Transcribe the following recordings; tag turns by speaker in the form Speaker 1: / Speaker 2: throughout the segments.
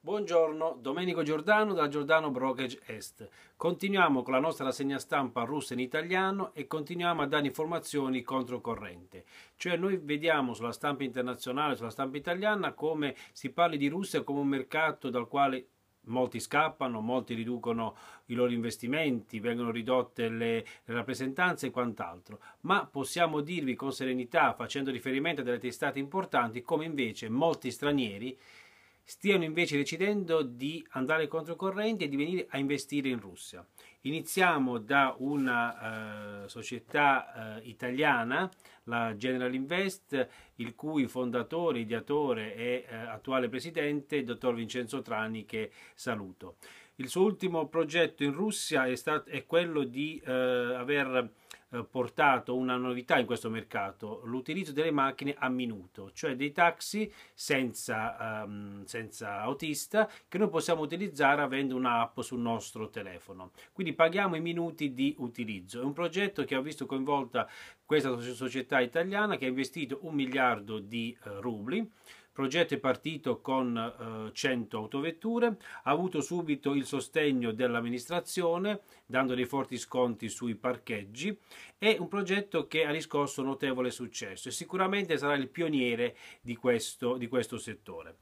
Speaker 1: Buongiorno, Domenico Giordano da Giordano Brokerage Est. Continuiamo con la nostra rassegna stampa russa in italiano e continuiamo a dare informazioni controcorrente. Cioè noi vediamo sulla stampa internazionale, sulla stampa italiana come si parli di Russia come un mercato dal quale molti scappano, molti riducono i loro investimenti, vengono ridotte le, le rappresentanze e quant'altro, ma possiamo dirvi con serenità, facendo riferimento a delle testate importanti, come invece molti stranieri stiano invece decidendo di andare controcorrente e di venire a investire in Russia. Iniziamo da una eh, società eh, italiana, la General Invest, il cui fondatore, ideatore e eh, attuale presidente è il dottor Vincenzo Trani, che saluto. Il suo ultimo progetto in Russia è, stato, è quello di eh, aver eh, portato una novità in questo mercato, l'utilizzo delle macchine a minuto, cioè dei taxi senza, um, senza autista che noi possiamo utilizzare avendo un'app sul nostro telefono. Quindi paghiamo i minuti di utilizzo. È un progetto che ha visto coinvolta questa società italiana che ha investito un miliardo di eh, rubli Il progetto è partito con eh, 100 autovetture, ha avuto subito il sostegno dell'amministrazione dando dei forti sconti sui parcheggi, è un progetto che ha riscosso notevole successo e sicuramente sarà il pioniere di questo, di questo settore.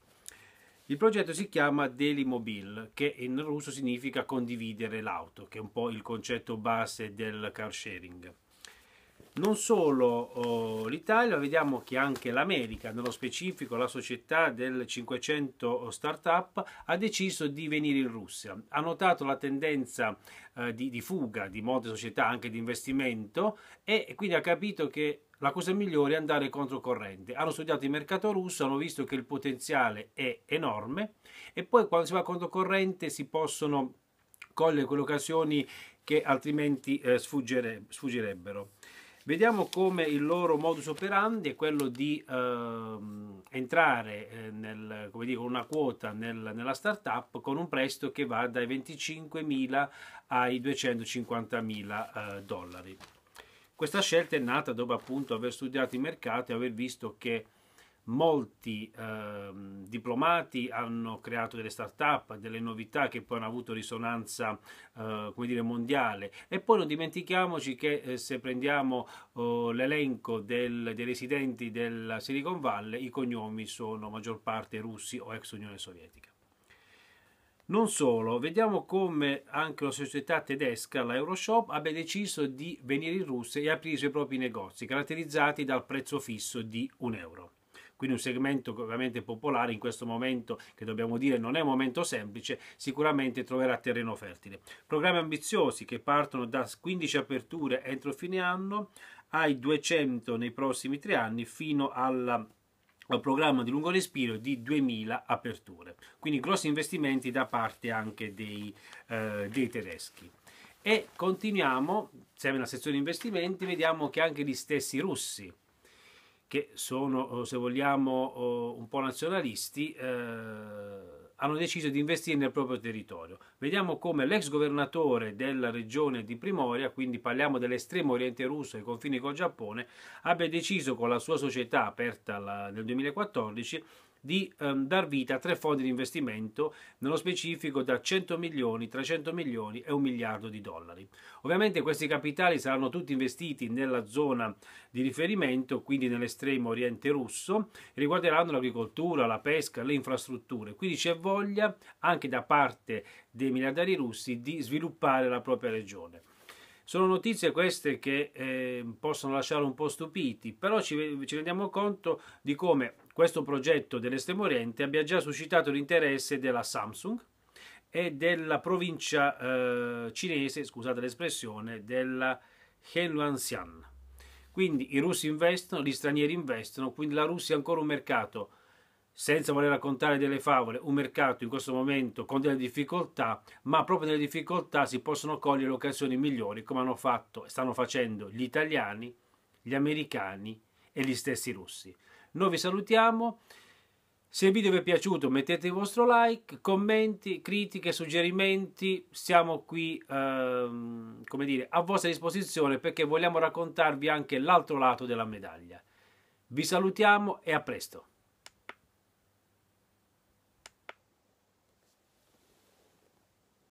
Speaker 1: Il progetto si chiama Delimobil, che in russo significa condividere l'auto, che è un po' il concetto base del car sharing non solo oh, l'Italia, vediamo che anche l'America, nello specifico la società del 500 startup, ha deciso di venire in Russia. Ha notato la tendenza eh, di, di fuga di molte società, anche di investimento, e quindi ha capito che la cosa migliore è andare controcorrente. Hanno studiato il mercato russo, hanno visto che il potenziale è enorme e poi quando si va controcorrente si possono cogliere quelle occasioni che altrimenti eh, sfuggire, sfuggirebbero. Vediamo come il loro modus operandi è quello di ehm, entrare eh, nel, come dico, una quota nel, nella startup con un prestito che va dai 25.000 ai 250.000 eh, dollari. Questa scelta è nata dopo appunto aver studiato i mercati e aver visto che molti eh, diplomati hanno creato delle start-up, delle novità che poi hanno avuto risonanza eh, dire, mondiale. E poi non dimentichiamoci che eh, se prendiamo oh, l'elenco dei residenti della Silicon Valley, i cognomi sono maggior parte russi o ex Unione Sovietica. Non solo, vediamo come anche la società tedesca, la Euroshop, abbia deciso di venire in Russia e aprire i suoi propri negozi, caratterizzati dal prezzo fisso di un euro quindi un segmento ovviamente popolare in questo momento che dobbiamo dire non è un momento semplice, sicuramente troverà terreno fertile. Programmi ambiziosi che partono da 15 aperture entro fine anno ai 200 nei prossimi tre anni fino alla un programma di lungo respiro di 2000 aperture, quindi grossi investimenti da parte anche dei, eh, dei tedeschi. E continuiamo, siamo nella sezione investimenti, vediamo che anche gli stessi russi che sono, eh, se vogliamo, eh, un po' nazionalisti, eh, hanno deciso di investire nel proprio territorio. Vediamo come l'ex governatore della regione di Primoria, quindi parliamo dell'estremo oriente russo ai confini col Giappone, abbia deciso con la sua società aperta la, nel 2014 di ehm, dar vita a tre fondi di investimento, nello specifico da 100 milioni, 300 milioni e un miliardo di dollari. Ovviamente questi capitali saranno tutti investiti nella zona di riferimento, quindi nell'estremo oriente russo, e riguarderanno l'agricoltura, la pesca, le infrastrutture. Quindi c'è voglia anche da parte dei miliardari russi di sviluppare la propria regione. Sono notizie queste che eh, possono lasciare un po' stupiti, però ci, ci rendiamo conto di come questo progetto dell'estremo oriente abbia già suscitato l'interesse della Samsung e della provincia eh, cinese, scusate l'espressione, della Heilongjiang. Quindi i russi investono, gli stranieri investono, quindi la Russia è ancora un mercato senza voler raccontare delle favole, un mercato in questo momento con delle difficoltà, ma proprio nelle difficoltà si possono cogliere occasioni migliori come hanno fatto e stanno facendo gli italiani, gli americani e gli stessi russi. Noi vi salutiamo. Se il video vi è piaciuto mettete il vostro like, commenti, critiche, suggerimenti, siamo qui ehm, come dire, a vostra disposizione perché vogliamo raccontarvi anche l'altro lato della medaglia. Vi salutiamo e a presto!